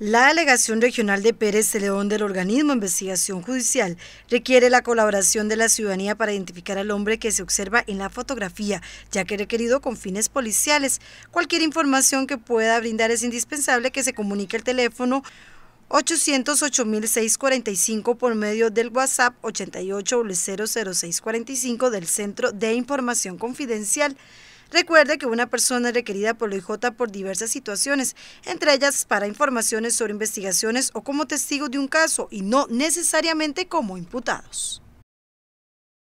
La delegación regional de Pérez de León del organismo investigación judicial requiere la colaboración de la ciudadanía para identificar al hombre que se observa en la fotografía, ya que requerido con fines policiales. Cualquier información que pueda brindar es indispensable que se comunique el teléfono cinco por medio del WhatsApp 88 del Centro de Información Confidencial Recuerde que una persona es requerida por la IJ por diversas situaciones, entre ellas para informaciones sobre investigaciones o como testigo de un caso y no necesariamente como imputados.